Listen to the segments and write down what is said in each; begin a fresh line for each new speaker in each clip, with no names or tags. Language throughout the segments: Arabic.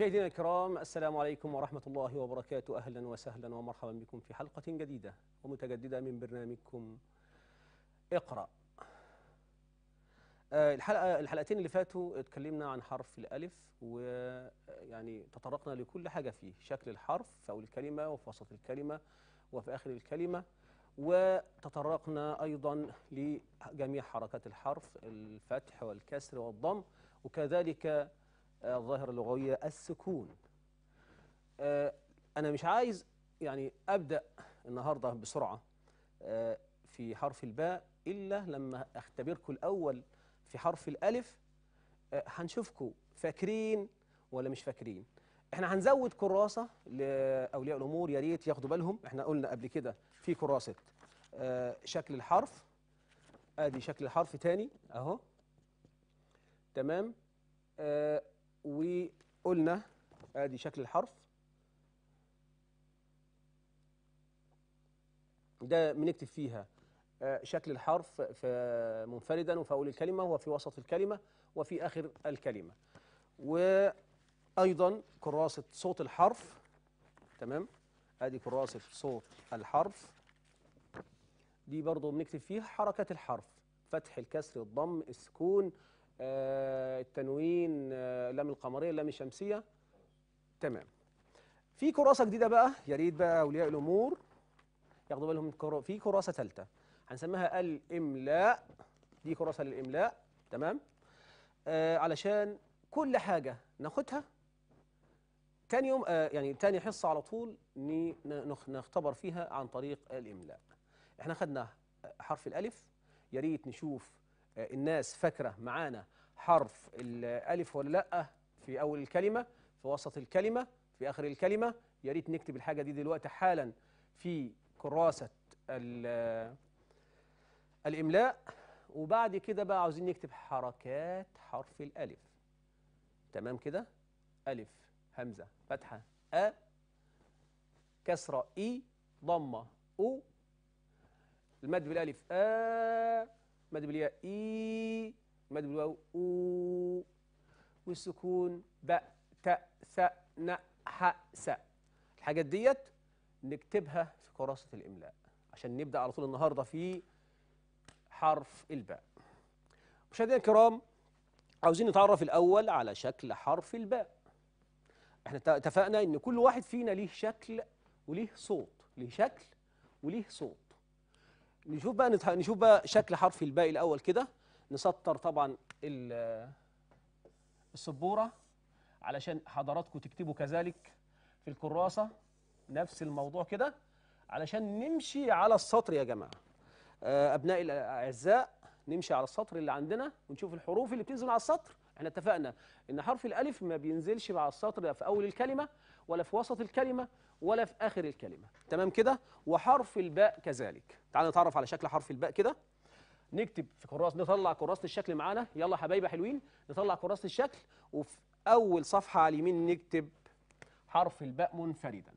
مشاهدينا الكرام السلام عليكم ورحمة الله وبركاته أهلا وسهلا ومرحبا بكم في حلقة جديدة ومتجددة من برنامجكم اقرأ آه، الحلقة الحلقتين اللي فاتوا اتكلمنا عن حرف الألف ويعني آه، تطرقنا لكل حاجة فيه شكل الحرف في أول الكلمة وفي وسط الكلمة وفي آخر الكلمة وتطرقنا أيضا لجميع حركات الحرف الفتح والكسر والضم وكذلك الظاهرة اللغوية السكون آه، أنا مش عايز يعني أبدأ النهاردة بسرعة آه، في حرف الباء إلا لما أختبركم الأول في حرف الألف آه، هنشوفكم فاكرين ولا مش فاكرين احنا هنزود كراسة لأولياء الأمور يا ريت ياخدوا بالهم احنا قلنا قبل كده في كراسة شكل الحرف ادي شكل الحرف تاني اهو تمام آه وقلنا ادي شكل الحرف ده بنكتب فيها آه، شكل الحرف في منفردا وفي اول الكلمه وفي وسط الكلمه وفي اخر الكلمه وايضا كراسه صوت الحرف تمام ادي كراسه صوت الحرف دي برضو بنكتب فيها حركه الحرف فتح الكسر الضم السكون آه، التنوين آه، اللام القمريه اللام الشمسيه تمام في كراسه جديده بقى يا ريت بقى اولياء الامور ياخدوا بالهم في كراسه ثالثه هنسميها الاملاء دي كراسه للاملاء تمام آه علشان كل حاجه ناخدها تاني يوم آه يعني تاني حصه على طول نختبر فيها عن طريق الاملاء احنا خدنا حرف الالف يا ريت نشوف آه، الناس فاكرة معانا حرف الألف ولا لأ في أول الكلمة في وسط الكلمة في آخر الكلمة يا ريت نكتب الحاجة دي دلوقتي حالا في كراسة آه، الإملاء وبعد كده بقى عاوزين نكتب حركات حرف الألف تمام كده ألف همزة فتحة أ كسرة إي ضمة أو المد بالألف آ مد بالياء إي مد بالواو أو والسكون ب ت ث ن ح س الحاجات ديت نكتبها في كراسة الإملاء عشان نبدأ على طول النهاردة في حرف الباء مشاهدينا الكرام عاوزين نتعرف الأول على شكل حرف الباء احنا اتفقنا ان كل واحد فينا ليه شكل وليه صوت ليه شكل وليه صوت نشوف بقى نشوف بقى شكل حرف الباء الاول كده نسطر طبعا السبوره علشان حضراتكم تكتبوا كذلك في الكراسه نفس الموضوع كده علشان نمشي على السطر يا جماعه آه، ابنائي الاعزاء نمشي على السطر اللي عندنا ونشوف الحروف اللي بتنزل على السطر احنا اتفقنا ان حرف الالف ما بينزلش على السطر في اول الكلمه ولا في وسط الكلمة ولا في آخر الكلمة تمام كده وحرف الباء كذلك تعال نتعرف على شكل حرف الباء كده نكتب في كراس نطلع كراسة الشكل معانا يلا حبايبي حلوين نطلع كراسة الشكل وفي أول صفحة على اليمين نكتب حرف الباء منفردا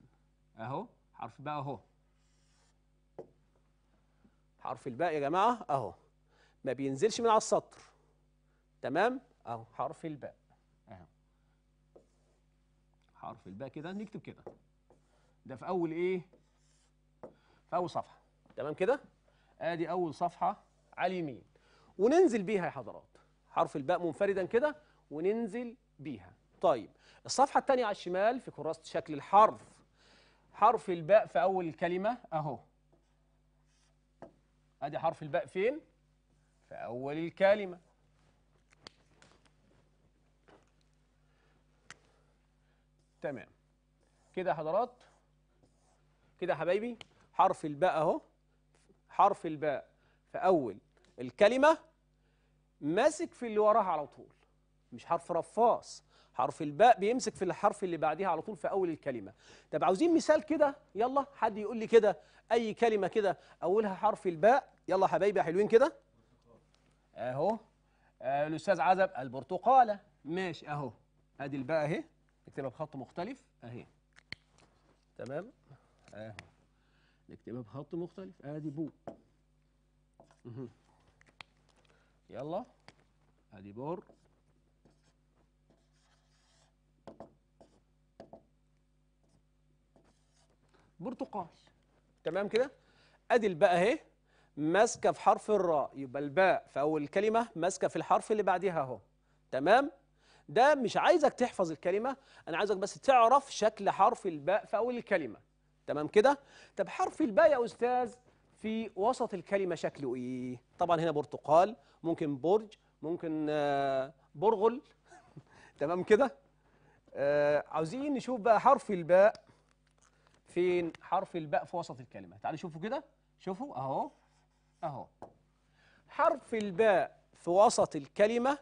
أهو حرف الباء أهو حرف الباء يا جماعة أهو ما بينزلش من على السطر تمام أهو حرف الباء حرف الباء كده نكتب كده ده في اول ايه في اول صفحه تمام كده ادي اول صفحه على اليمين وننزل بيها يا حضرات حرف الباء منفردا كده وننزل بيها طيب الصفحه الثانيه على الشمال في كراسه شكل الحرف حرف الباء في اول الكلمه اهو ادي حرف الباء فين في اول الكلمه تمام كده يا حضرات كده حبايبي حرف الباء اهو حرف الباء في اول الكلمه ماسك في اللي وراها على طول مش حرف رفاص حرف الباء بيمسك في الحرف اللي بعديها على طول في اول الكلمه طب عاوزين مثال كده يلا حد يقول لي كده اي كلمه كده اولها حرف الباء يلا حبايبي حلوين كده اهو آه الاستاذ عزب البرتقاله ماشي اهو ادي الباء اهي نكتبها بخط مختلف اهي تمام اهو نكتبها بخط مختلف ادي بو مه. يلا ادي بور برتقال تمام كده ادي الباء اهي ماسكه في حرف الراء يبقى الباء في اول كلمه ماسكه في الحرف اللي بعديها اهو تمام ده مش عايزك تحفظ الكلمة أنا عايزك بس تعرف شكل حرف الباء في أول الكلمة تمام كده طب حرف الباء يا أستاذ في وسط الكلمة شكله إيه طبعا هنا برتقال ممكن برج ممكن آه، برغل تمام كده آه عاوزين نشوف بقى حرف الباء فين حرف الباء في وسط الكلمة تعالوا شوفوا كده شوفوا أهو أهو حرف الباء في وسط الكلمة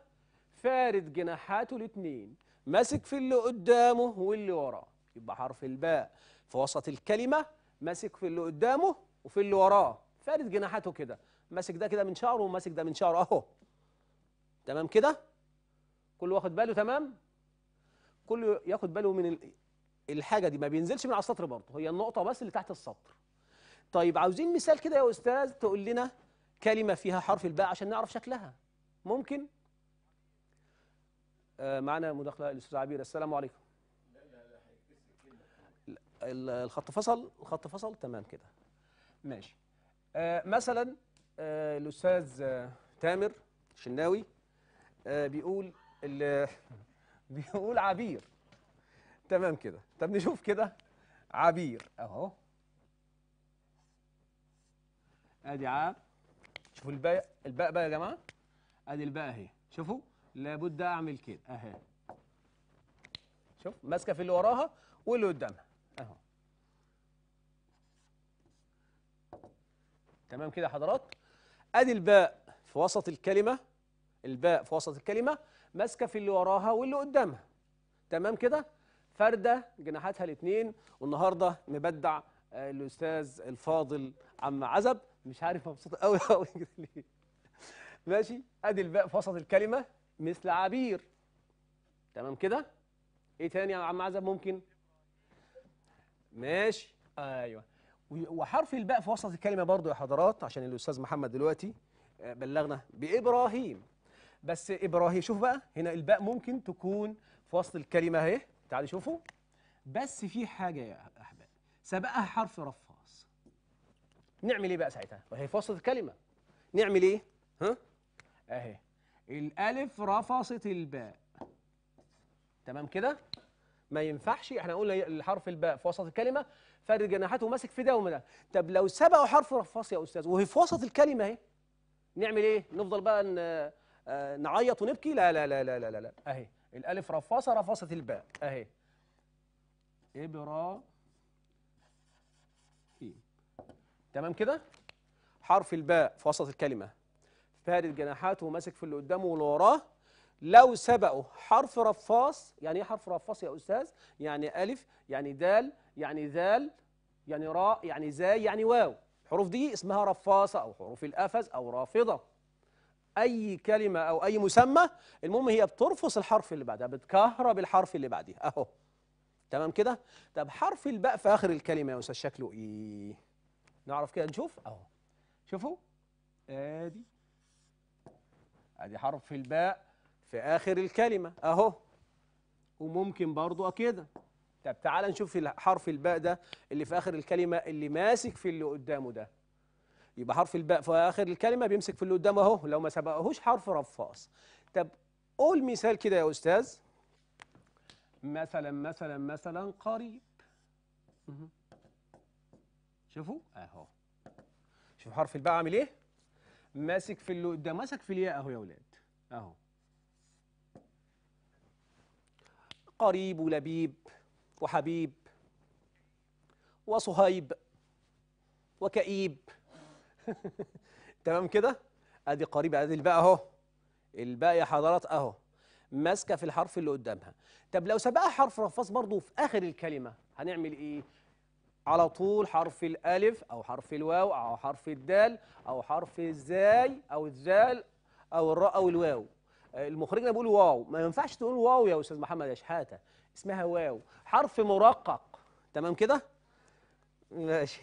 فارد جناحاته الاثنين ماسك في اللي قدامه واللي وراه يبقى حرف الباء في وسط الكلمة ماسك في اللي قدامه وفي اللي وراه فارد جناحاته كده ماسك ده كده من شعره وماسك ده من شعره اهو تمام كده كله واخد باله تمام كله ياخد باله من الحاجة دي ما بينزلش من على السطر برضه هي النقطة بس اللي تحت السطر طيب عاوزين مثال كده يا أستاذ تقول لنا كلمة فيها حرف الباء عشان نعرف شكلها ممكن؟ آه، معنا مداخله الاستاذ عبير السلام عليكم الخط فصل الخط فصل تمام كده ماشي آه، مثلا آه، الاستاذ تامر شناوي بيقول بيقول عبير تمام كده طب نشوف كده عبير اهو ادي عاب شوفوا الباء الباء بقى يا جماعه ادي الباء اهي شوفوا لابد اعمل كده اهي شوف ماسكه في اللي وراها واللي قدامها اهو تمام كده يا حضرات ادي الباء في وسط الكلمه الباء في وسط الكلمه ماسكه في اللي وراها واللي قدامها تمام كده فرده جناحاتها الاثنين والنهارده نبدع آه، الاستاذ الفاضل عم عزب مش عارف مبسوط قوي قوي ليه ماشي ادي الباء في وسط الكلمه مثل عبير تمام كده ايه تاني يا عم عزب ممكن ماشي ايوه وحرف الباء في وسط الكلمه برضو يا حضرات عشان الاستاذ محمد دلوقتي آه، بلغنا بابراهيم بس ابراهيم شوف بقى هنا الباء ممكن تكون في وسط الكلمه اهي تعالوا شوفوا بس في حاجه يا احباب سبقها حرف رفاص نعمل ايه بقى ساعتها وهي في وسط الكلمه نعمل ايه ها اهي الألف رفصت الباء تمام كده ما ينفعش احنا قلنا الحرف الباء في وسط الكلمة فرد جناحاته ماسك في ده وما ده طب لو سبقوا حرف رفص يا أستاذ وهي في وسط الكلمة اهي نعمل ايه نفضل بقى آه، نعيط ونبكي لا لا لا لا لا لا, لا. اهي الألف رفصة رفصت الباء اهي إبرة تمام كده حرف الباء في وسط الكلمة فارد جناحاته وماسك في اللي قدامه واللي وراه لو سبقه حرف رفاص يعني ايه حرف رفاص يا استاذ يعني الف يعني دال يعني ذال يعني راء يعني زاي يعني واو الحروف دي اسمها رفاصه او حروف القفز او رافضه اي كلمه او اي مسمى المهم هي بترفص الحرف اللي بعدها بتكهرب الحرف اللي بعديه اهو تمام كده طب حرف الباء في اخر الكلمه يا استاذ شكله ايه نعرف كده نشوف اهو شوفوا ادي ادي حرف الباء في اخر الكلمه اهو وممكن برضو كده طب تعال نشوف حرف الباء ده اللي في اخر الكلمه اللي ماسك في اللي قدامه ده يبقى حرف الباء في اخر الكلمه بيمسك في اللي قدامه اهو لو ما سبقهوش حرف رفاص طب قول مثال كده يا استاذ مثلا مثلا مثلا قريب شوفوا اهو شوف حرف الباء عامل ايه ماسك في اللي ده ماسك في الياء اهو يا ولاد اهو قريب ولبيب وحبيب وصهيب وكئيب تمام كده ادي قريب ادي الباء اهو الباء يا حضرات اهو ماسكه في الحرف اللي قدامها طب لو سبقها حرف رفاص برضه في اخر الكلمه هنعمل ايه على طول حرف الألف أو حرف الواو أو حرف الدال أو حرف الزاي أو الزال أو الراء أو الواو المخرجنا بيقول واو ما ينفعش تقول واو يا أستاذ محمد يا شحاتة اسمها واو حرف مرقق تمام كده؟ ماشي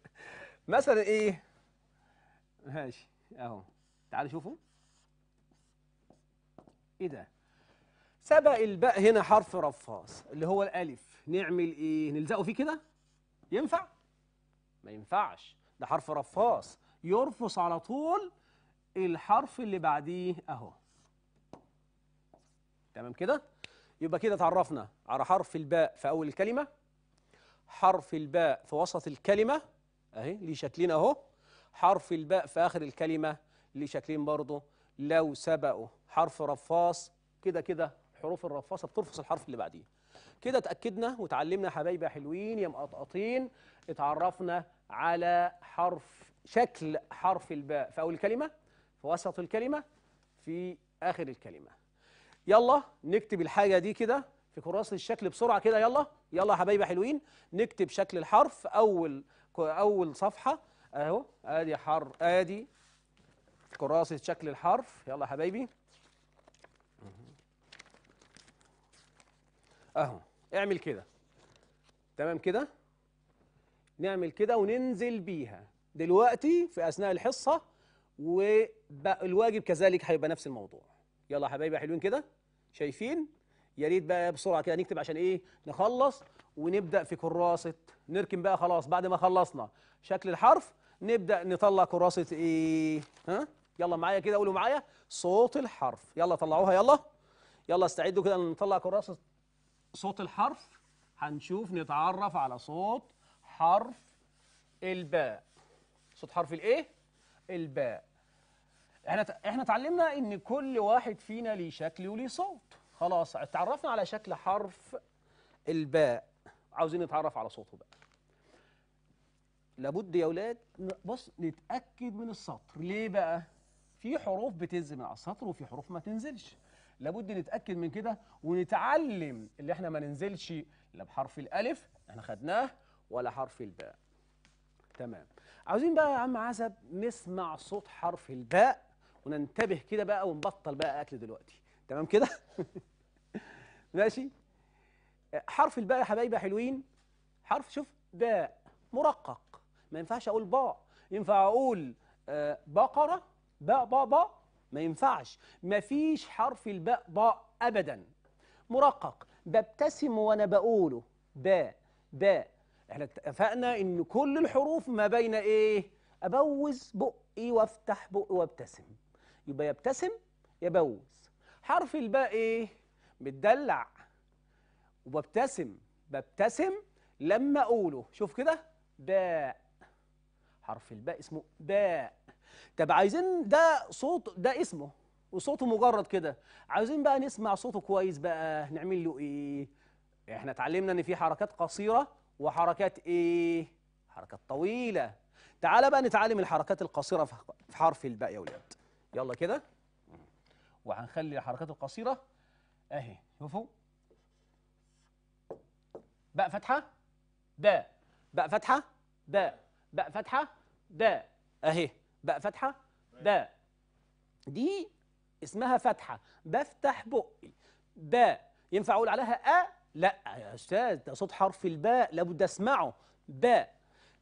مثلا إيه؟ ماشي أهو تعالوا شوفوا إيه ده؟ سبق الباء هنا حرف رفاص اللي هو الألف نعمل إيه؟ نلزقه فيه كده؟ ينفع ما ينفعش ده حرف رفاص يرفص على طول الحرف اللي بعديه اهو تمام كده يبقى كده اتعرفنا على حرف الباء في اول الكلمه حرف الباء في وسط الكلمه اهي ليه شكلين اهو حرف الباء في اخر الكلمه ليه شكلين برضه لو سبقوا حرف رفاص كده كده حروف الرفاصه بترفص الحرف اللي بعديه كده اتاكدنا وتعلمنا حبايبي يا حلوين يا مقطقطين اتعرفنا على حرف شكل حرف الباء في اول الكلمه في وسط الكلمه في اخر الكلمه يلا نكتب الحاجه دي كده في كراسه الشكل بسرعه كده يلا يلا يا حبايبي حلوين نكتب شكل الحرف اول اول صفحه اهو ادي حرف ادي كراسه شكل الحرف يلا يا حبايبي اهو اعمل كده تمام كده نعمل كده وننزل بيها دلوقتي في أثناء الحصة والواجب كذلك هيبقى نفس الموضوع يلا حبايبي حلوين كده شايفين يا ريت بقى بسرعة كده نكتب عشان إيه نخلص ونبدأ في كراسة نركن بقى خلاص بعد ما خلصنا شكل الحرف نبدأ نطلع كراسة إيه ها يلا معايا كده قولوا معايا صوت الحرف يلا طلعوها يلا يلا استعدوا كده نطلع كراسة صوت الحرف هنشوف نتعرف على صوت حرف الباء صوت حرف الايه الباء احنا احنا اتعلمنا ان كل واحد فينا ليه شكل وليه صوت خلاص اتعرفنا على شكل حرف الباء عاوزين نتعرف على صوته بقى لابد يا اولاد بص نتاكد من السطر ليه بقى في حروف بتنزل من على السطر وفي حروف ما تنزلش لابد نتاكد من كده ونتعلم اللي احنا ما ننزلش لا بحرف الالف احنا خدناه ولا حرف الباء تمام عاوزين بقى يا عم عزب نسمع صوت حرف الباء وننتبه كده بقى ونبطل بقى اكل دلوقتي تمام كده ماشي حرف الباء يا حبايبي حلوين حرف شوف باء مرقق ما ينفعش اقول باء ينفع اقول آه، بقره باء باء باء ما ينفعش ما فيش حرف الباء ضاء أبدا مرقق ببتسم وأنا بقوله باء باء احنا اتفقنا ان كل الحروف ما بين ايه ابوز بقي وافتح بقي وابتسم يبقى يبتسم يبوز حرف الباء ايه متدلع وببتسم ببتسم لما اقوله شوف كده باء حرف الباء اسمه باء طب عايزين ده صوت ده اسمه وصوته مجرد كده عايزين بقى نسمع صوته كويس بقى نعمل له ايه احنا اتعلمنا ان في حركات قصيره وحركات ايه حركات طويله تعال بقى نتعلم الحركات القصيره في حرف الباء يا ولاد يلا كده وهنخلي الحركات القصيره اهي شوفوا باء فتحه باء باء فتحه باء باء فتحه داء اهي باء فتحه داء دي اسمها فتحه بفتح بقي باء ينفع اقول عليها أ لا يا استاذ ده صوت حرف الباء لابد اسمعه باء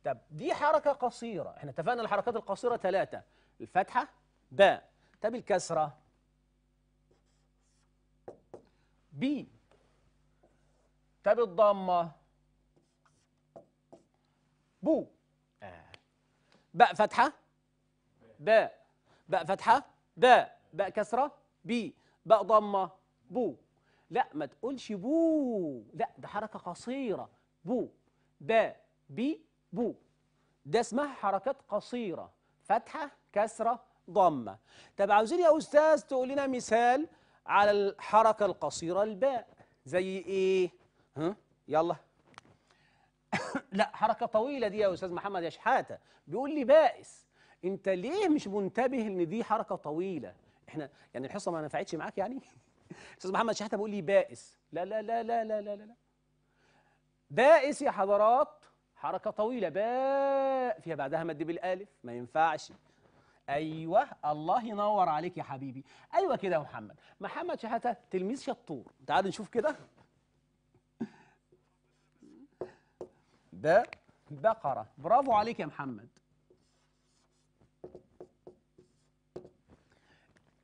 طب دي حركه قصيره احنا اتفقنا الحركات القصيره ثلاثه الفتحه باء طب الكسره بي طب الضمه بو باء فتحه باء باء فتحه باء باء كسره بي باء ضمه بو لا ما تقولش بو لا ده حركه قصيره بو باء بي بو ده اسمها حركات قصيره فتحه كسره ضمه طب عاوزين يا استاذ تقول لنا مثال على الحركه القصيره الباء زي ايه ها يلا لا حركه طويله دي يا استاذ محمد يا شحاته بيقول لي بائس انت ليه مش منتبه ان دي حركه طويله احنا يعني الحصه ما نفعتش معاك يعني استاذ محمد شحاته بيقول لي بائس لا لا لا لا لا لا لا بائس يا حضرات حركه طويله باء فيها بعدها مد بالالف ما ينفعش ايوه الله ينور عليك يا حبيبي ايوه كده يا محمد محمد شحاته تلميذ شطور تعال نشوف كده د بقرة برافو عليك يا محمد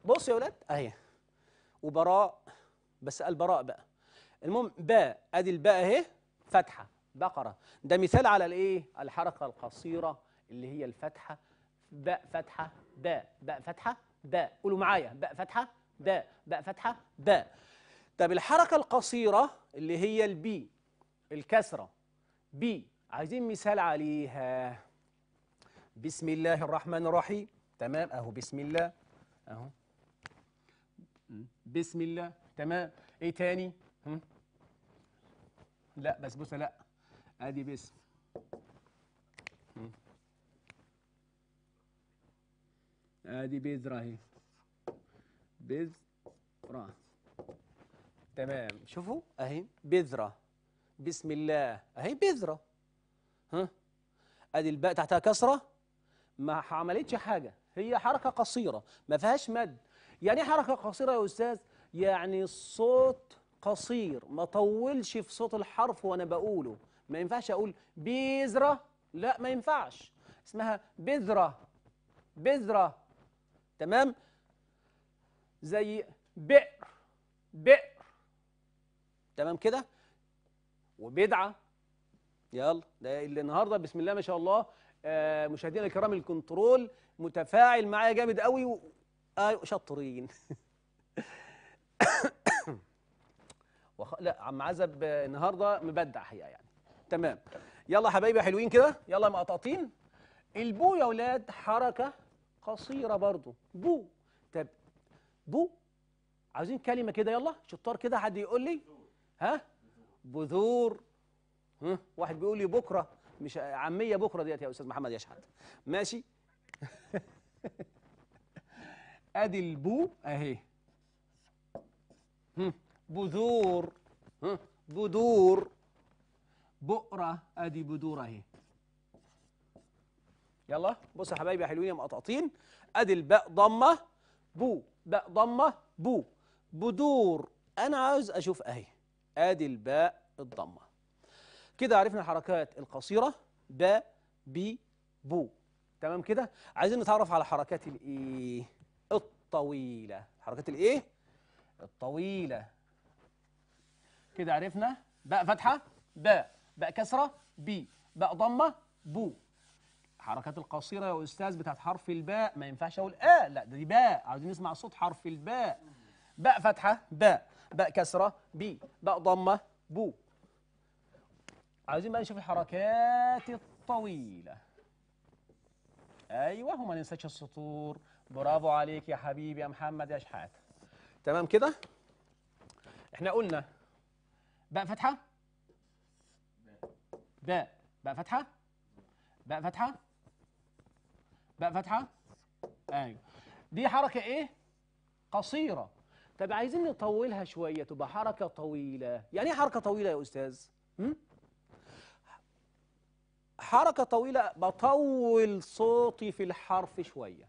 بص يا ولاد اهي وبراء بس قال براء بقى المهم باء ادي الباء اهي فتحه بقره ده مثال على الايه الحركه القصيره اللي هي الفتحه باء فتحه باء باء فتحه باء قولوا معايا باء فتحه باء باء فتحه باء طب الحركه القصيره اللي هي البي الكسره بي عايزين مثال عليها بسم الله الرحمن الرحيم تمام اهو بسم الله اهو بسم الله تمام ايه تاني لا لا بسبوسه لا ادي بسم ادي بذره اهي بذره تمام شوفوا اهي بذره بسم الله اهي بذرة ها ادي الباء تحتها كسرة ما عملتش حاجة هي حركة قصيرة ما فيهاش مد يعني ايه حركة قصيرة يا أستاذ يعني الصوت قصير ما طولش في صوت الحرف وأنا بقوله ما ينفعش أقول بذرة لا ما ينفعش اسمها بذرة بذرة تمام زي بئر بئر تمام كده وبدعه يلا ده اللي النهارده بسم الله ما شاء الله آه مشاهدينا الكرام الكنترول متفاعل معايا جامد قوي و... آه شاطرين وخ... لا عم عزب النهارده مبدع حقيقه يعني تمام يلا حبايبي حلوين كده يلا مقطعطين البو يا ولاد حركه قصيره برضو بو طب بو عاوزين كلمه كده يلا شطار كده حد يقول لي ها بذور ها واحد بيقول لي بكره مش عاميه بكره ديت يا استاذ محمد يشحت ماشي ادي البو اهي بذور بذور بقره ادي بذور اهي يلا بص يا حبايبي يا حلوين يا مقطقطين ادي الباء ضمه بو باء ضمه بو بذور انا عاوز اشوف اهي ادي الباء الضمة كده عرفنا الحركات القصيرة ب ب بو تمام كده عايزين نتعرف على حركات الايه الطويلة حركات الايه الطويلة كده عرفنا باء فتحة باء باء كسرة بي باء ضمة بو الحركات القصيرة يا أستاذ بتاعت حرف الباء ما ينفعش أقول آه لا ده دي باء عاوزين نسمع صوت حرف الباء باء فتحة باء باء كسرة بي باء ضمة بو عايزين بقى نشوف الحركات الطويلة أيوة وما ننساش السطور برافو عليك يا حبيبي يا محمد يا شحات تمام كده احنا قلنا باء فتحة باء باء فتحة باء فتحة باء فتحة أيوة دي حركة إيه؟ قصيرة طب عايزين نطولها شوية تبقى حركة طويلة يعني إيه حركة طويلة يا أستاذ؟ م? حركة طويلة بطول صوتي في الحرف شوية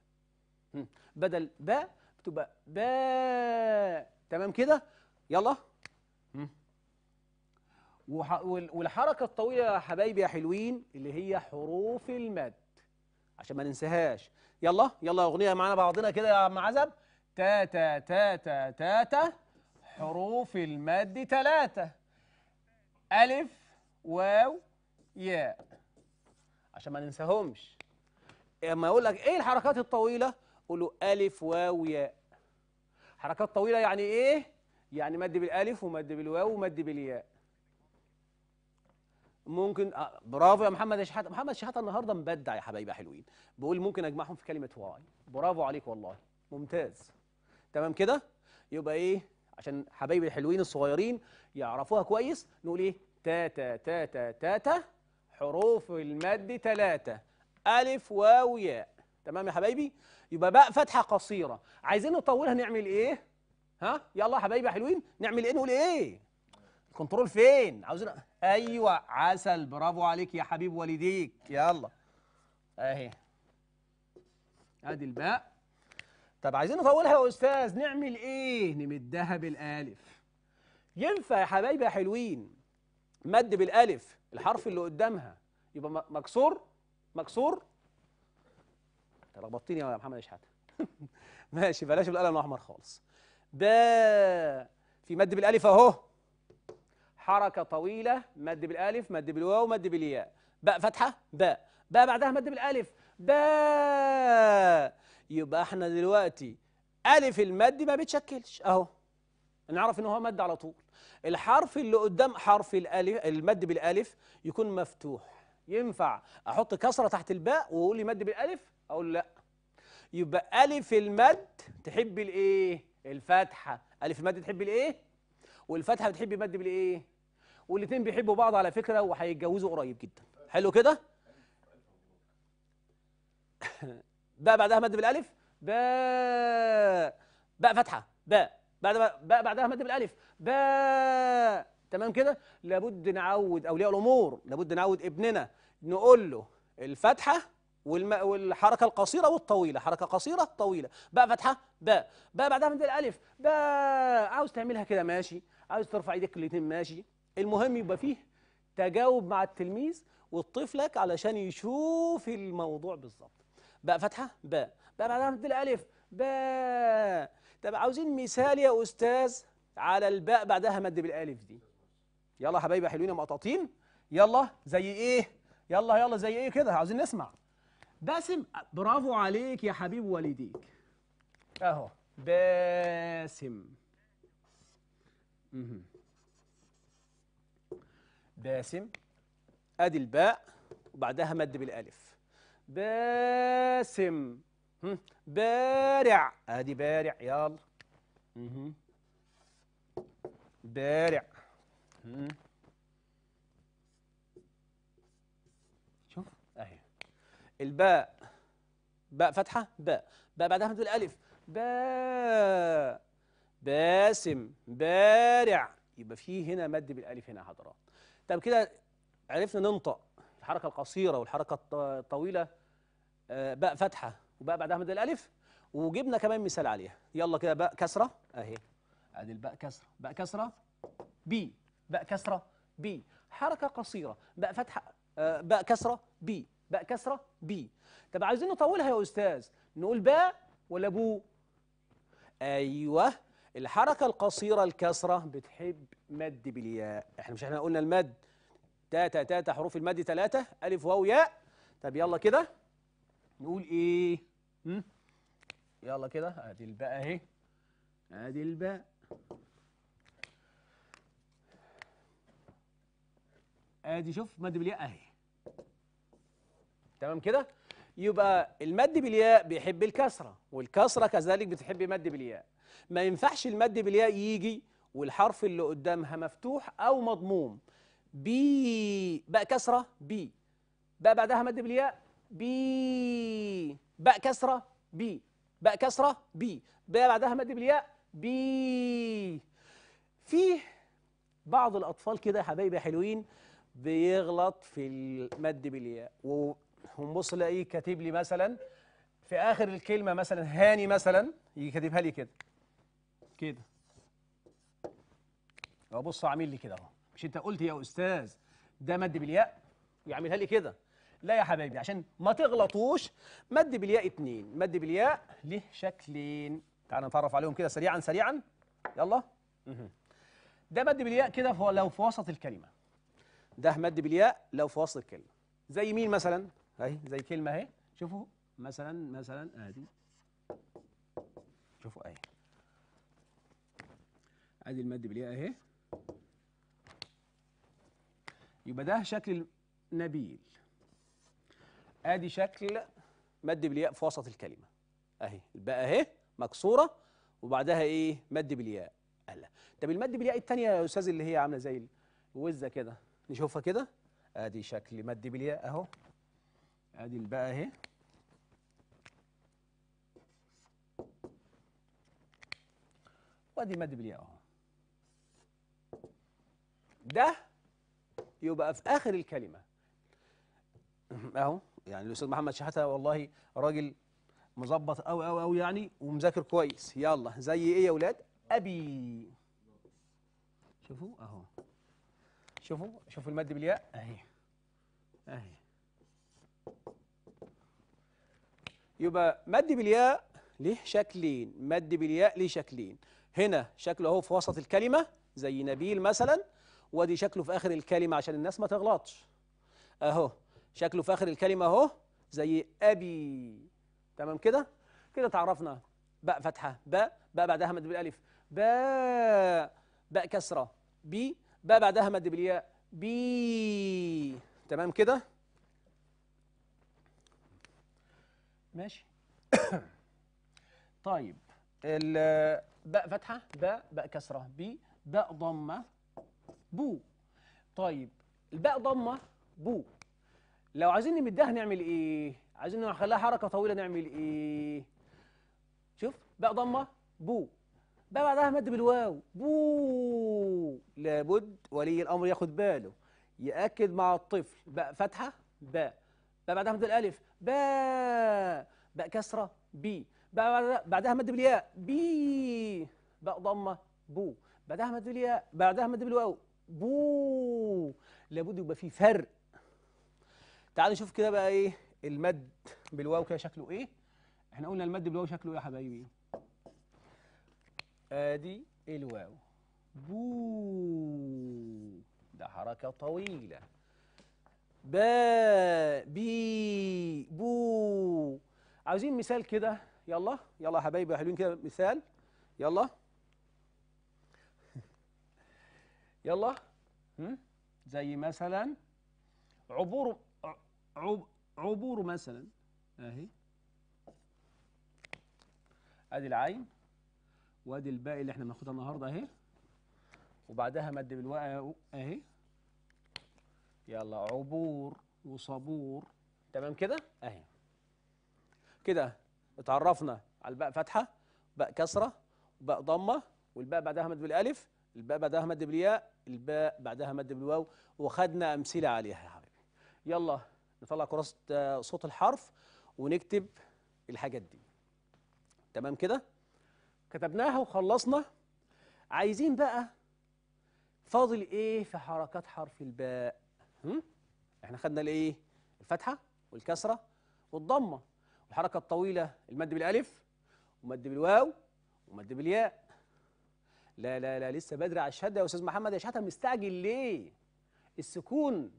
بدل باء بتبقى باء تمام كده يلا والحركة الطويلة يا حبايبي يا حلوين اللي هي حروف المد عشان ما ننساهاش يلا يلا أغنية معانا بعضنا كده يا عم عزب تا تا تا تا تا تا حروف المد ثلاثة ألف واو ياء عشان ما ننساهمش إيه، اما يقول لك ايه الحركات الطويله قول له الف واو ياء حركات طويله يعني ايه يعني مد بالالف ومد بالواو ومد بالياء ممكن آه برافو يا محمد شحاته محمد شحاته النهارده مبدع يا حبايبي حلوين بقول ممكن اجمعهم في كلمه واي برافو عليك والله ممتاز تمام كده يبقى ايه عشان حبايبي الحلوين الصغيرين يعرفوها كويس نقول ايه تا تا تا تا تا, تا حروف المد ثلاثة ألف واو ياء تمام يا حبايبي يبقى باء فتحة قصيرة عايزين نطولها نعمل إيه ها يلا يا حبايبي حلوين نعمل إيه نقول إيه الكنترول فين عاوزين أيوة عسل برافو عليك يا حبيب والديك يلا أهي أدي الباء طب عايزين نطولها يا أستاذ نعمل إيه نمدها بالألف ينفع يا حبايبي يا حلوين مد بالألف الحرف اللي قدامها يبقى مكسور مكسور انت لخبطتني يا محمد اشحات ماشي بلاش بالقلم الاحمر خالص ده في مد بالالف اهو حركه طويله مد بالالف مد بالواو مد بالياء باء فتحه باء باء بعدها مد بالالف باء يبقى احنا دلوقتي الف المد ما بتشكلش اهو نعرف ان هو مد على طول الحرف اللي قدام حرف الالف المد بالالف يكون مفتوح ينفع احط كسره تحت الباء واقول لي مد بالالف اقول لا يبقى الف المد تحب الايه الفتحه الف المد تحب الايه والفتحه بتحب المد بالايه والاثنين بيحبوا بعض على فكره وهيتجوزوا قريب جدا حلو كده باء بعدها مد بالالف باء باء فتحه باء بعد باء بعدها مد بالالف باء تمام كده لابد نعود اولياء الامور لابد نعود ابننا نقول له الفتحه والم... والحركه القصيره والطويله حركه قصيره طويله باء فتحه باء باء بعدها مد الالف باء عاوز تعملها كده ماشي عاوز ترفع ايدك الاثنين ماشي المهم يبقى فيه تجاوب مع التلميذ وطفلك علشان يشوف الموضوع بالظبط باء فتحه باء باء بعدها مد الالف باء طب عاوزين مثال يا أستاذ على الباء بعدها مد بالالف دي يلا حبايبي حلوين مقططين يلا زي ايه يلا يلا زي ايه كده عاوزين نسمع باسم برافو عليك يا حبيب والديك اهو باسم باسم ادي الباء وبعدها مد بالالف باسم بارع ادي بارع يلا بارع شوف اهي الباء باء فتحه باء باء بعدها همزه الالف باء باسم بارع يبقى في هنا مد بالالف هنا حضرات طب كده عرفنا ننطق الحركه القصيره والحركه الطويله آه، باء فتحه وبقى بعدها مد الالف وجبنا كمان مثال عليها يلا كده باء كسره اهي ادي الباء كسره باء كسره بي باء كسره بي حركه قصيره باء فتحه آه باء كسره بي باء كسره بي طب عايزين نطولها يا استاذ نقول باء ولا بو ايوه الحركه القصيره الكسره بتحب مد بالياء احنا مش احنا قلنا المد تاتا تاتا حروف المد ثلاثه الف واو ياء طب يلا كده نقول ايه هم؟ يلا كده ادي الباء اهي ادي الباء ادي شوف مد بالياء اهي تمام كده يبقى المد بالياء بيحب الكسره والكسره كذلك بتحب مد بالياء ما ينفعش المد بالياء يجي والحرف اللي قدامها مفتوح او مضموم بي بقى كسره بي بقى بعدها مد بالياء بي باء كسرة بي باء كسرة بي باء بعدها مد بالياء بي فيه بعض الأطفال كده يا حبايبي حلوين بيغلط في المد بالياء وبص لاقيه كاتب لي مثلا في آخر الكلمة مثلا هاني مثلا يجي كاتبها لي كده كده أبص عامل لي كده أهو مش أنت قلت يا أستاذ ده مد بالياء يعملها لي كده لا يا حبايبي عشان ما تغلطوش مد بالياء اتنين مد بالياء له شكلين تعال نتعرف عليهم كده سريعا سريعا يلا ده مد بالياء كده لو في وسط الكلمه ده مد بالياء لو في وسط الكلمه زي مين مثلا اهي زي كلمه اهي شوفوا مثلا مثلا ادي شوفوا اهي ادي المد بالياء اهي يبقى ده شكل نبيل ادي شكل مد بالياء في وسط الكلمه اهي الباء اهي مكسوره وبعدها ايه مد بالياء الا طب المد بالياء الثانيه يا استاذ اللي هي عامله زي الوزه كده نشوفها كده ادي شكل مد بالياء اهو ادي الباء اهي وادي مد بالياء اهو ده يبقى في اخر الكلمه اهو يعني الاستاذ محمد شحاته والله راجل مظبط قوي قوي قوي يعني ومذاكر كويس يلا زي ايه يا اولاد ابي شوفوا اهو شوفوا شوفوا المد بالياء اهي اهي يبقى مد بالياء ليه شكلين مد بالياء ليه شكلين هنا شكله اهو في وسط الكلمه زي نبيل مثلا وادي شكله في اخر الكلمه عشان الناس ما تغلطش اهو شكله في آخر الكلمة أهو زي أبي تمام كده كده تعرفنا باء فتحة باء باء بعدها مد بالألف باء باء كسرة بي باء بعدها مد بالياء بي تمام كده ماشي طيب ال باء فتحة باء باء كسرة بي باء ضمة بو طيب الباء ضمة بو لو عايزين نمدها هنعمل ايه عايزين نخليها حركه طويله نعمل ايه شوف باء ضمه بو بقى بعدها مد بالواو بو لابد ولي الامر ياخد باله ياكد مع الطفل باء فتحه باء باء بعدها مد الألف باء باء كسره بي باء بعدها مد بالياء بي باء ضمه بو بعدها مد بالياء بعدها مد بالواو بو لابد يبقى في فرق تعالوا نشوف كده بقى ايه المد بالواو كده شكله ايه احنا قلنا المد بالواو شكله ايه يا حبايبي ادي الواو بو ده حركه طويله با بي بو عاوزين مثال كده يلا يلا يا حبايبي يا حلوين كده مثال يلا يلا زي مثلا عبور عبور مثلا اهي ادي العين وادي الباء اللي احنا بناخدها النهارده اهي وبعدها مد بالواو اهي يلا عبور وصبور تمام كده اهي كده اتعرفنا على الباء فتحه باء كسره باء ضمه والباء بعدها مد بالالف الباء بعدها مد بالياء الباء بعدها مد بالواو وخدنا امثله عليها يا حبيبي يلا نطلع كراسه آه، صوت الحرف ونكتب الحاجات دي تمام كده كتبناها وخلصنا عايزين بقى فاضل ايه في حركات حرف الباء هم؟ احنا خدنا الايه الفتحه والكسره والضمه والحركه الطويله المد بالالف ومد بالواو ومد بالياء لا لا لا لسه بدري على الشهاده يا استاذ محمد يا شحاته مستعجل ليه السكون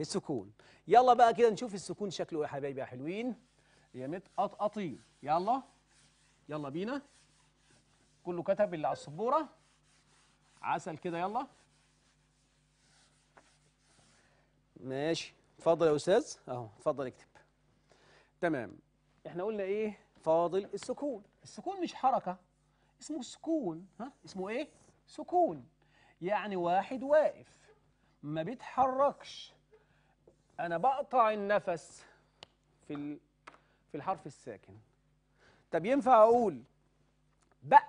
السكون يلا بقى كده نشوف السكون شكله إيه يا حبايبي يا حلوين يا متقطقطين يلا يلا بينا كله كتب اللي على السبوره عسل كده يلا ماشي اتفضل يا استاذ اهو اتفضل اكتب تمام احنا قلنا ايه فاضل السكون السكون مش حركه اسمه سكون ها اسمه ايه سكون يعني واحد واقف ما بيتحركش أنا بقطع النفس في في الحرف الساكن طب ينفع أقول بق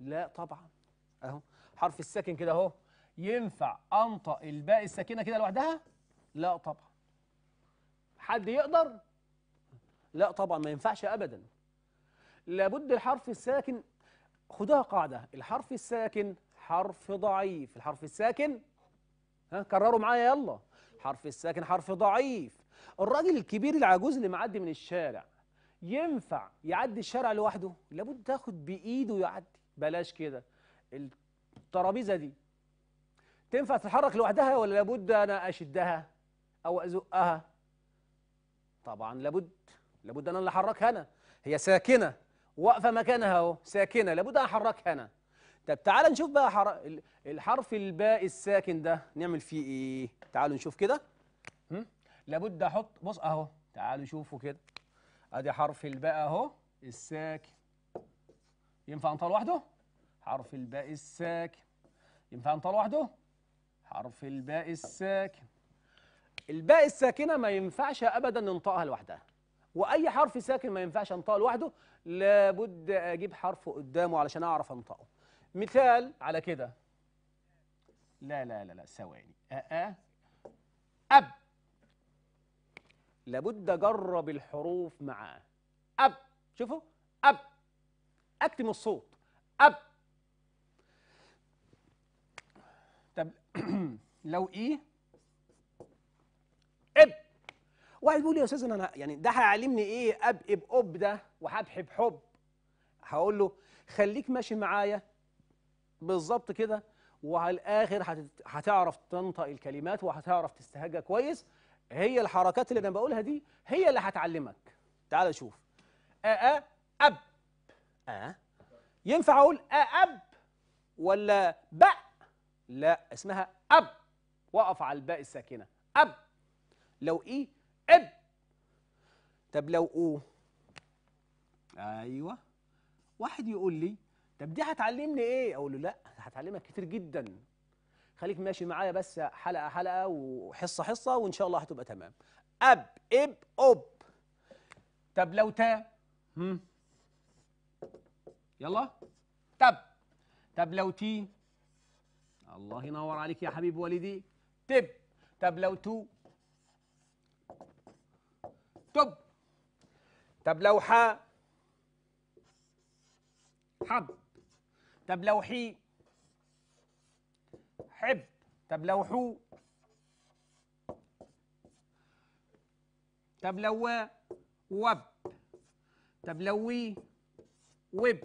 لا طبعا أهو حرف الساكن كده أهو ينفع أنطق الباء الساكنة كده لوحدها لا طبعا حد يقدر لا طبعا ما ينفعش أبدا لابد الحرف الساكن خدها قاعدة الحرف الساكن حرف ضعيف الحرف الساكن ها كرروا معايا يلا حرف الساكن حرف ضعيف الراجل الكبير العجوز اللي معدي من الشارع ينفع يعدي الشارع لوحده لابد تاخد بايده يعدي بلاش كده الترابيزه دي تنفع تتحرك لوحدها ولا لابد انا اشدها او ازقها طبعا لابد لابد انا اللي احركها انا هي ساكنه واقفه مكانها اهو ساكنه لابد احركها انا طب تعال نشوف بقى حر... الحرف الباء الساكن ده نعمل فيه ايه تعالوا نشوف كده لابد احط بص اهو تعالوا شوفوا كده ادي حرف الباء اهو الساكن ينفع انطى لوحده حرف الباء الساكن ينفع انطى لوحده حرف الباء الساكن الباء الساكنه ما ينفعش ابدا ننطقها لوحدها واي حرف ساكن ما ينفعش انطقه لوحده لابد اجيب حرف قدامه علشان اعرف انطقه مثال على كده لا لا لا لا ثواني أه، أه. أب لابد أجرب الحروف معاه أب شوفوا أب أكتم الصوت أب طب لو إيه إب واحد بيقول يا أستاذ أنا يعني ده هيعلمني إيه أب إب أب ده وحبحب حب هقول له خليك ماشي معايا بالظبط كده وعلى الاخر هتعرف تنطق الكلمات وهتعرف تستهجها كويس هي الحركات اللي انا بقولها دي هي اللي هتعلمك تعال شوف أ أب أ ينفع أقول أب ولا ب لا اسمها أب وقف على الباء الساكنة أب لو إي أب طب لو أو أيوه واحد يقول لي طب دي هتعلمني ايه اقول له لا هتعلمك كتير جدا خليك ماشي معايا بس حلقه حلقه وحصه حصه وان شاء الله هتبقى تمام اب اب اب طب لو تا هم يلا تب طب لو تي الله ينور عليك يا حبيب والدي تب طب لو تو تب طب لو حا حب طب لو حي حب طب لو حو طب لو وب طب لو وي وب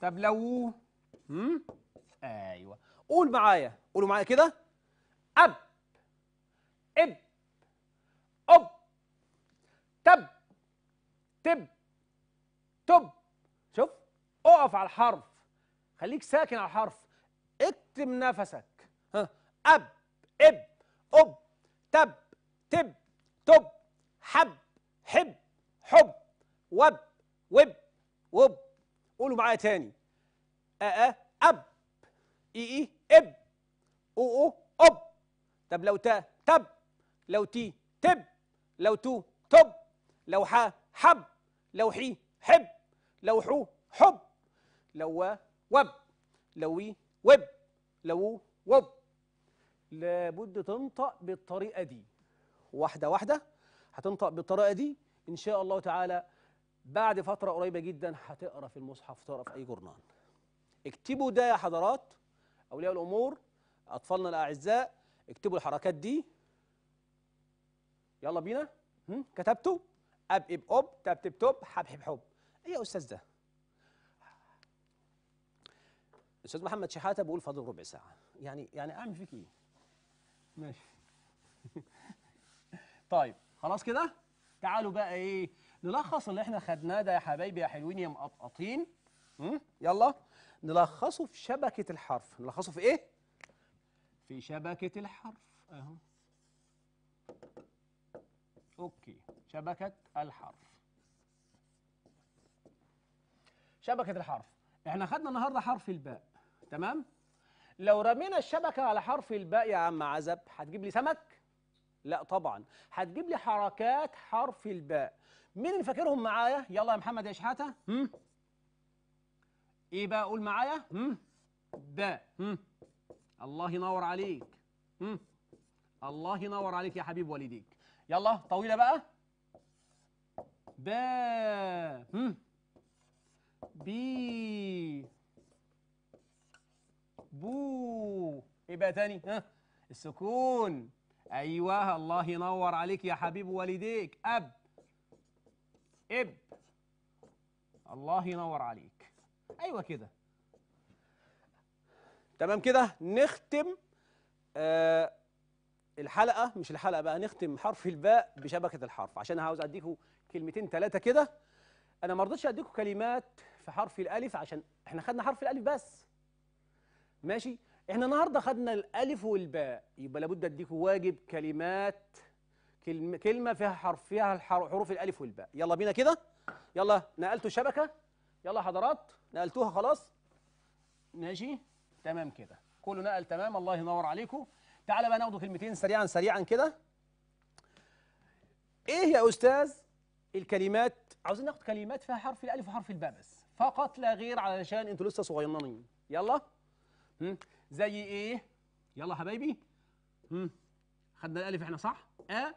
طب لو هم ايوه قول معايا قولوا معايا كده اب اب اب تب تب تب شوف اقف على الحرف خليك ساكن على الحرف اكتم نفسك ها اب اب اب تب تب تب حب حب حب وب وب وب قولوا معايا تاني ا أب إي إي إب أو أو أب طب لو تا تب لو تي تب لو تو تب لو ح حب لو حي حب لو حو حب لو و وب لوي وب لو وب لابد تنطق بالطريقة دي واحدة واحدة هتنطق بالطريقة دي إن شاء الله تعالى بعد فترة قريبة جدا هتقرا في المصحف تقرا في أي جورنال اكتبوا ده يا حضرات أولياء الأمور أطفالنا الأعزاء اكتبوا الحركات دي يلا بينا كتبتوا أب إب أب تب تب توب حب حب حب إيه يا أستاذ ده استاذ محمد شحاته بيقول فاضل ربع ساعه يعني يعني اعمل فيك ايه ماشي طيب خلاص كده تعالوا بقى ايه نلخص اللي احنا خدناه ده يا حبايبي يا حلوين يا مقطقطين يلا نلخصه في شبكه الحرف نلخصه في ايه في شبكه الحرف اهو اوكي شبكه الحرف شبكه الحرف احنا خدنا النهارده حرف الباء تمام لو رمينا الشبكة على حرف الباء يا عم عزب هتجيب لي سمك لا طبعا هتجيب لي حركات حرف الباء مين اللي فاكرهم معايا يلا يا محمد يا شحاته هم ايه بقى قول معايا هم باء هم الله ينور عليك هم الله ينور عليك يا حبيب والديك يلا طويله بقى باء هم بي بو ايه بقى تاني ها السكون ايوه الله ينور عليك يا حبيب والديك اب اب الله ينور عليك ايوه كده تمام كده نختم آه الحلقه مش الحلقه بقى نختم حرف الباء بشبكه الحرف عشان عاوز اديكوا كلمتين ثلاثه كده انا ما رضيتش اديكوا كلمات في حرف الالف عشان احنا خدنا حرف الالف بس ماشي احنا النهارده خدنا الالف والباء يبقى لابد اديك واجب كلمات كلمه كلمه فيها حرف فيها حروف الالف والباء يلا بينا كده يلا نقلتوا الشبكه يلا حضرات نقلتوها خلاص ماشي تمام كده كله نقل تمام الله ينور عليكم تعالى بقى ناخدوا كلمتين سريعا سريعا كده ايه يا استاذ الكلمات عاوزين ناخد كلمات فيها حرف الالف وحرف الباء بس فقط لا غير علشان انتوا لسه صغيرين يلا زي ايه يلا حبايبي خدنا الالف احنا صح ا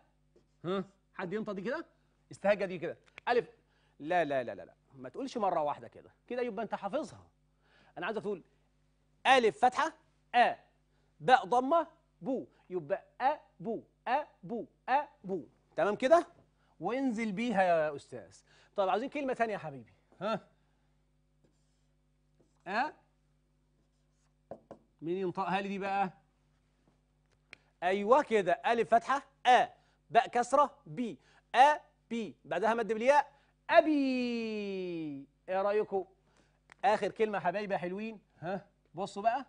ها حد ينطق دي كده استهجه دي كده الف لا لا لا لا ما تقولش مره واحده كده كده يبقى انت حافظها انا عايزك تقول الف فتحه ا باء ضمه بو يبقى ا بو ا بو ا بو تمام كده وانزل بيها يا استاذ طب عايزين كلمه ثانيه يا حبيبي ها أه؟ مين ينطقها لي دي بقى ايوه كده الف فتحه ا باء كسره بي ا بي بعدها مد بالياء ابي ايه رايكم اخر كلمه حبايبي حلوين ها بصوا بقى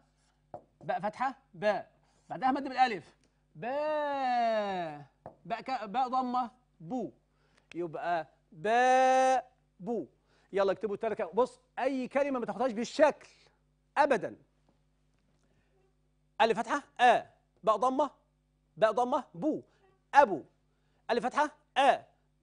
باء فتحه باء بعدها مد بالالف باء باء باء ضمه بو يبقى باء بو يلا اكتبوا التركه بص اي كلمه ما تاخدهاش بالشكل ابدا ألف فتحة آ باء ضمة باء ضمة بو أبو ألف فتحة آ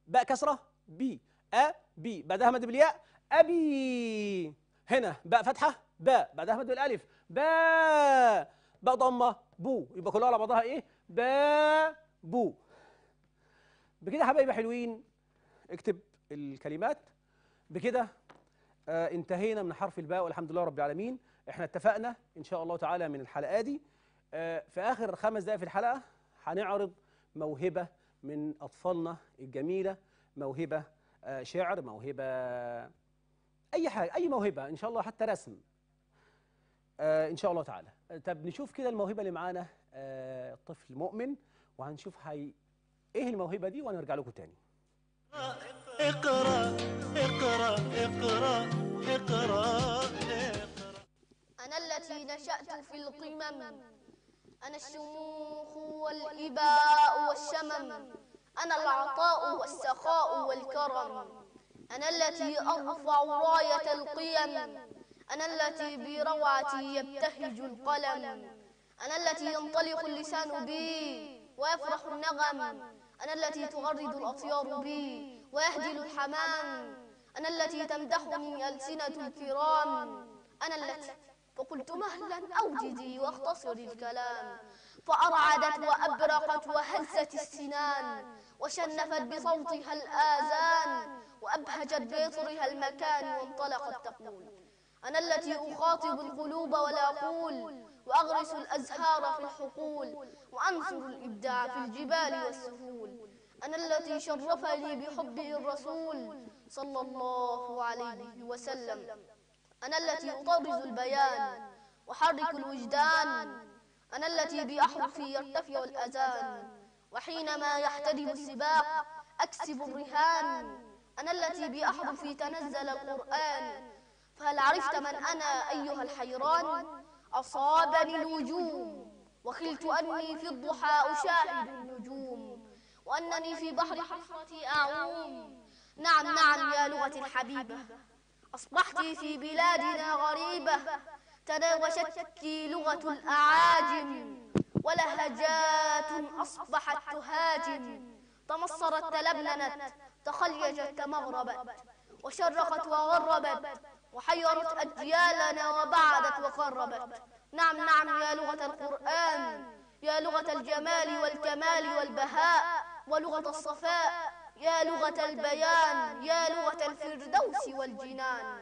باء كسرة بي أ بي بعدها مد بالياء أبي هنا باء فتحة باء بعدها مد بالألف باء باء ضمة بو يبقى كلها على بعضها إيه باء بو بكده يا حبايبي حلوين اكتب الكلمات بكده آه انتهينا من حرف الباء والحمد لله رب العالمين احنا اتفقنا ان شاء الله تعالى من الحلقه دي آه، في اخر خمس دقائق في الحلقه هنعرض موهبه من اطفالنا الجميله موهبه آه، شعر موهبه اي حاجه اي موهبه ان شاء الله حتى رسم آه، ان شاء الله تعالى طب نشوف كده الموهبه اللي معانا طفل مؤمن وهنشوف هي ايه الموهبه دي ونرجع لكم تاني اقرا اقرا
اقرا اقرا, اقرأ أنشأت في القمم أنا الشموخ والإباء والشمم
أنا العطاء والسخاء والكرم
أنا التي أرفع راية القيم أنا التي بروعتي يبتهج القلم أنا التي ينطلق اللسان بي ويفرح النغم أنا التي تغرد الأطيار بي ويهدل الحمام أنا التي تمدحني ألسنة الكرام أنا التي فقلت مهلا أوجدي واختصري الكلام فأرعدت وأبرقت وهزت السنان وشنفت بصوتها الآذان وأبهجت بيطرها المكان وانطلقت تقول أنا التي أخاطب القلوب ولا أقول وأغرس الأزهار في الحقول وأنصر الإبداع في الجبال والسهول أنا التي شرفني بحبه الرسول صلى الله عليه وسلم أنا التي أطرز البيان وحرك الوجدان أنا التي بأحرفي يرتفع الأذان وحينما يحتدم السباق أكسب الرهان أنا التي بأحرفي تنزل القرآن فهل عرفت من أنا أيها الحيران أصابني الوجوم وخلت أني في الضحى أشاهد النجوم وأنني في بحر حفرتي أعوم
نعم نعم, نعم،, نعم، يا نعم، لغة الحبيبة
أصبحت في بلادنا غريبة تناوشتك لغة الأعاجم ولهجات أصبحت تهاجم تمصرت تلبلنت تخليجت تمغربت وشرقت وغربت وحيرت أجيالنا وبعدت وقربت نعم نعم يا لغة القرآن يا لغة الجمال والكمال والبهاء ولغة الصفاء يا لغة البيان يا لغة الفردوس والجنان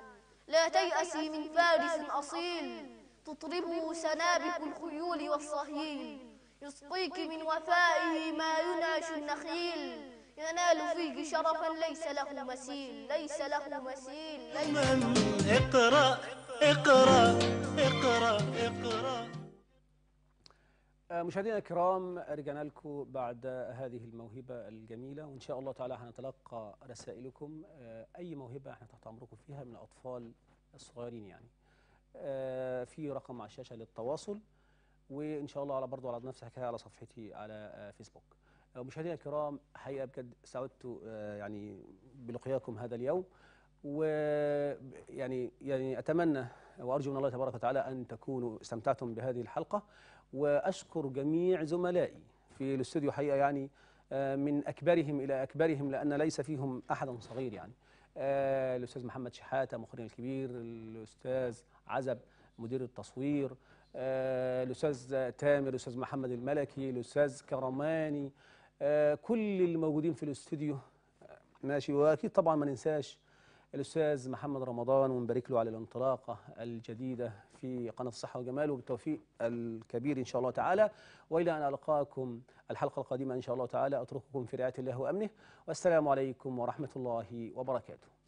لا تيأسي من فارس أصيل تطربه سنابك الخيول والصهيل يسقيك من وفائه ما يناش النخيل ينال فيك شرفا ليس له مثيل ليس له مثيل اقرأ
اقرأ اقرأ اقرأ آه، مشاهدينا الكرام رجعنا لكم بعد هذه الموهبة الجميلة وإن شاء الله تعالى هنتلقى رسائلكم آه، أي موهبة احنا تحت أمركم فيها من الأطفال الصغيرين يعني آه، في رقم على الشاشة للتواصل وإن شاء الله على برضه على نفس الحكاية على صفحتي على فيسبوك مشاهدينا الكرام حقيقة بجد سعدت يعني بلقياكم هذا اليوم ويعني يعني أتمنى وأرجو من الله تبارك وتعالى أن تكونوا استمتعتم بهذه الحلقة وأشكر جميع زملائي في الاستوديو حقيقة يعني آه، من أكبرهم إلى أكبرهم لأن ليس فيهم أحد صغير يعني آه، الأستاذ محمد شحاتة مخرجنا الكبير الأستاذ عزب مدير التصوير آه، الأستاذ تامر الأستاذ محمد الملكي الأستاذ كرماني كل الموجودين في الاستوديو ماشي وأكيد طبعا ما ننساش الأستاذ محمد رمضان ونبارك له على الانطلاقة الجديدة في قناة الصحة وجمال وبالتوفيق الكبير إن شاء الله تعالى وإلى أن ألقاكم الحلقة القادمة إن شاء الله تعالى أترككم في رعاية الله وأمنه والسلام عليكم ورحمة الله وبركاته